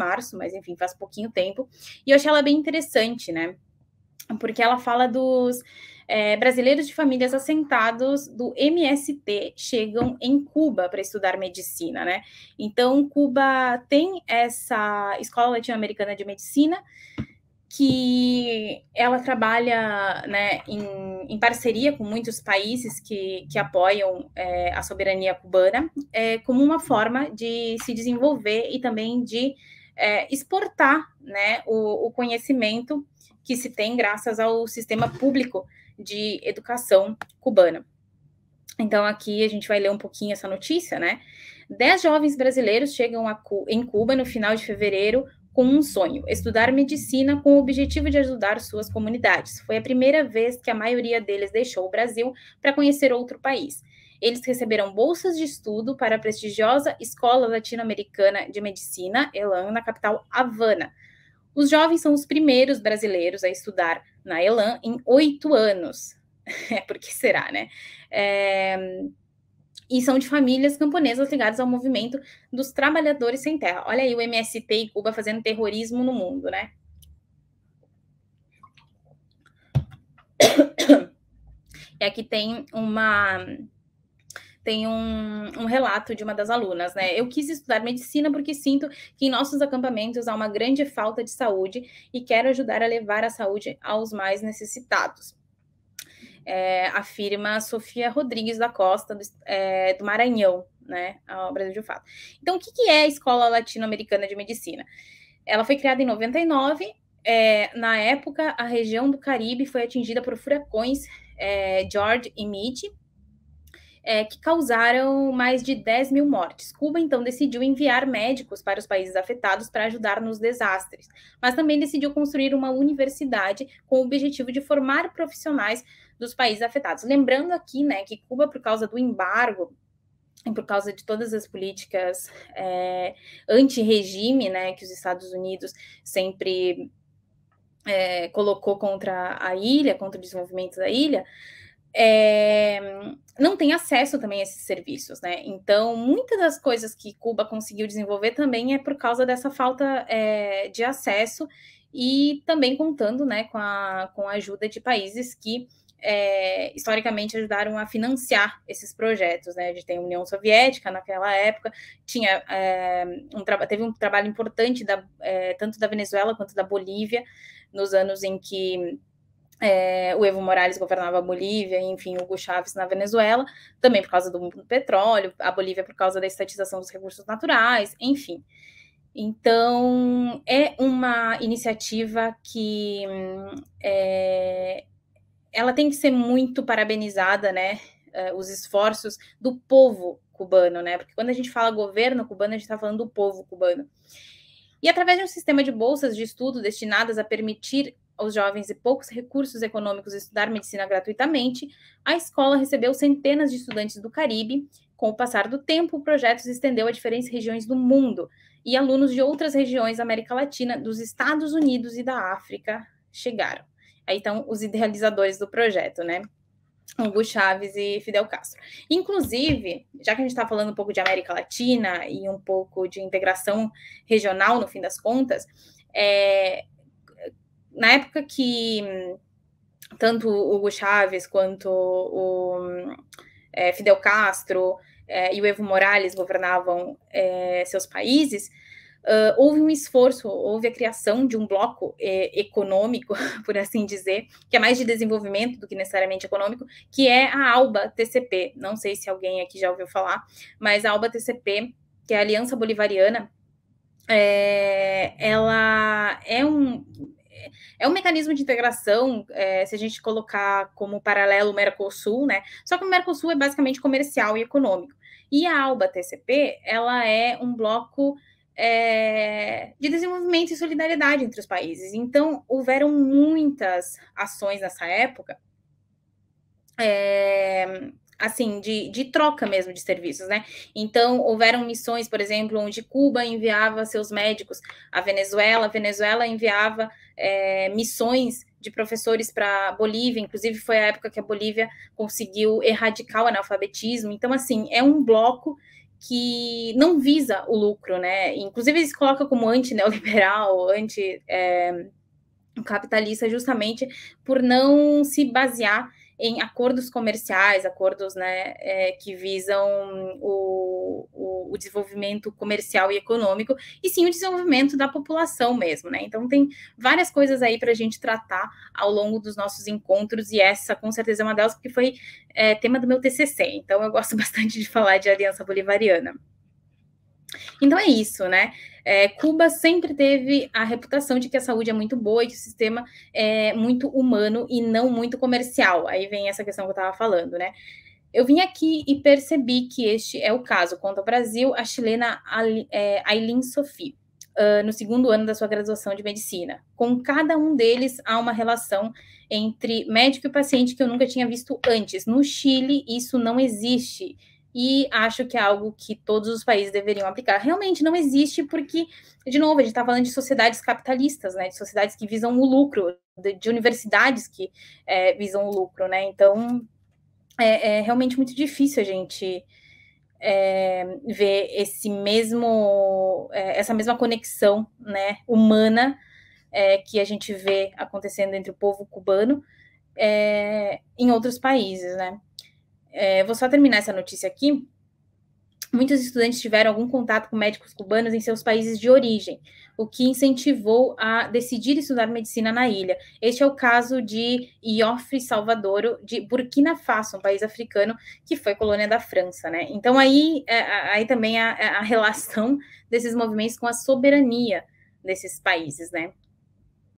março, mas enfim, faz pouquinho tempo. E eu achei ela bem interessante, né? Porque ela fala dos é, brasileiros de famílias assentados do MST chegam em Cuba para estudar medicina, né? Então, Cuba tem essa escola latino-americana de medicina que ela trabalha né, em, em, parceria com muitos países que, que apoiam é, a soberania cubana é, como uma forma de se desenvolver e também de é, exportar né, o, o, conhecimento que se tem graças ao sistema público de educação cubana. Então, aqui a gente vai ler um pouquinho essa notícia, né? Dez jovens brasileiros chegam em Cuba no final de fevereiro com um sonho: estudar medicina com o objetivo de ajudar suas comunidades. Foi a primeira vez que a maioria deles deixou o Brasil para conhecer outro país. Eles receberam bolsas de estudo para a prestigiosa Escola Latino-Americana de Medicina, ELAN, na capital Havana. Os jovens são os primeiros brasileiros a estudar na ELAN em oito anos. É porque será, né? É... E são de famílias camponesas ligadas ao movimento dos trabalhadores sem terra. Olha aí o MST e Cuba fazendo terrorismo no mundo, né? E aqui tem uma tem um, um relato de uma das alunas, né? Eu quis estudar medicina porque sinto que em nossos acampamentos há uma grande falta de saúde e quero ajudar a levar a saúde aos mais necessitados. É, afirma Sofia Rodrigues da Costa, do, é, do Maranhão, né, ao Brasil de Fato. Então, o que, que é a Escola Latino-Americana de Medicina? Ela foi criada em 99, é, na época, a região do Caribe foi atingida por furacões é, George e Mitch, é, que causaram mais de 10 mil mortes. Cuba, então, decidiu enviar médicos para os países afetados para ajudar nos desastres, mas também decidiu construir uma universidade com o objetivo de formar profissionais dos países afetados. Lembrando aqui, né, que Cuba, por causa do embargo e por causa de todas as políticas é, anti-regime, né, que os Estados Unidos sempre é, colocou contra a ilha, contra o desenvolvimento da ilha, é, não tem acesso também a esses serviços, né? Então, muitas das coisas que Cuba conseguiu desenvolver também é por causa dessa falta é, de acesso e também contando né, com, a, com a ajuda de países que é, historicamente ajudaram a financiar esses projetos. Né? A gente tem a União Soviética naquela época, tinha é, um teve um trabalho importante da, é, tanto da Venezuela quanto da Bolívia nos anos em que é, o Evo Morales governava a Bolívia, enfim, Hugo Chávez na Venezuela, também por causa do, do petróleo, a Bolívia por causa da estatização dos recursos naturais, enfim. Então, é uma iniciativa que é, ela tem que ser muito parabenizada, né? É, os esforços do povo cubano, né? Porque quando a gente fala governo cubano, a gente está falando do povo cubano. E através de um sistema de bolsas de estudo destinadas a permitir aos jovens e poucos recursos econômicos estudar medicina gratuitamente, a escola recebeu centenas de estudantes do Caribe. Com o passar do tempo, o projeto se estendeu a diferentes regiões do mundo e alunos de outras regiões da América Latina, dos Estados Unidos e da África chegaram. Aí estão os idealizadores do projeto, né? Hugo Chávez e Fidel Castro. Inclusive, já que a gente está falando um pouco de América Latina e um pouco de integração regional, no fim das contas, é, na época que tanto o Hugo Chávez quanto o é, Fidel Castro é, e o Evo Morales governavam é, seus países, uh, houve um esforço, houve a criação de um bloco é, econômico, por assim dizer, que é mais de desenvolvimento do que necessariamente econômico, que é a ALBA TCP. Não sei se alguém aqui já ouviu falar, mas a ALBA TCP, que é a Aliança Bolivariana, é, ela é um mecanismo de integração, é, se a gente colocar como paralelo o Mercosul, né? Só que o Mercosul é basicamente comercial e econômico. E a ALBA TCP, ela é um bloco é, de desenvolvimento e solidariedade entre os países. Então, houveram muitas ações nessa época, é, assim, de, de, troca mesmo de serviços, né? Então, houveram missões, por exemplo, onde Cuba enviava seus médicos à Venezuela, a Venezuela enviava é, missões de professores para Bolívia, inclusive foi a época que a Bolívia conseguiu erradicar o analfabetismo. Então, assim, é um bloco que não visa o lucro, né? Inclusive, eles colocam como anti-neoliberal, anti-capitalista, é, justamente por não se basear em acordos comerciais, acordos né, é, que visam o, o, o, desenvolvimento comercial e econômico, e sim o desenvolvimento da população mesmo, né? Então tem várias coisas aí para a gente tratar ao longo dos nossos encontros, e essa com certeza é uma delas, porque foi é, tema do meu TCC, então eu gosto bastante de falar de aliança bolivariana. Então é isso, né? É, Cuba sempre teve a reputação de que a saúde é muito boa e que o sistema é muito humano e não muito comercial. Aí vem essa questão que eu estava falando, né? Eu vim aqui e percebi que este é o caso. Quanto ao Brasil, a chilena é, Aileen Sophie, ah, no segundo ano da sua graduação de medicina. Com cada um deles, há uma relação entre médico e paciente que eu nunca tinha visto antes. No Chile, isso não existe e acho que é algo que todos os países deveriam aplicar. Realmente não existe, porque, de novo, a gente está falando de sociedades capitalistas, né? De sociedades que visam o lucro, de, de universidades que é, visam o lucro, né? Então é, é realmente muito difícil a gente é, ver esse mesmo, é, essa mesma conexão né, humana é, que a gente vê acontecendo entre o povo cubano é, em outros países, né? é, vou só terminar essa notícia aqui. Muitos estudantes tiveram algum contato com médicos cubanos em seus países de origem, o que incentivou a decidir estudar medicina na ilha. Este é o caso de Iofre Salvadoro, de Burkina Faso, um país africano que foi colônia da França, né? Então aí, é, aí também a, a relação desses movimentos com a soberania desses países, né?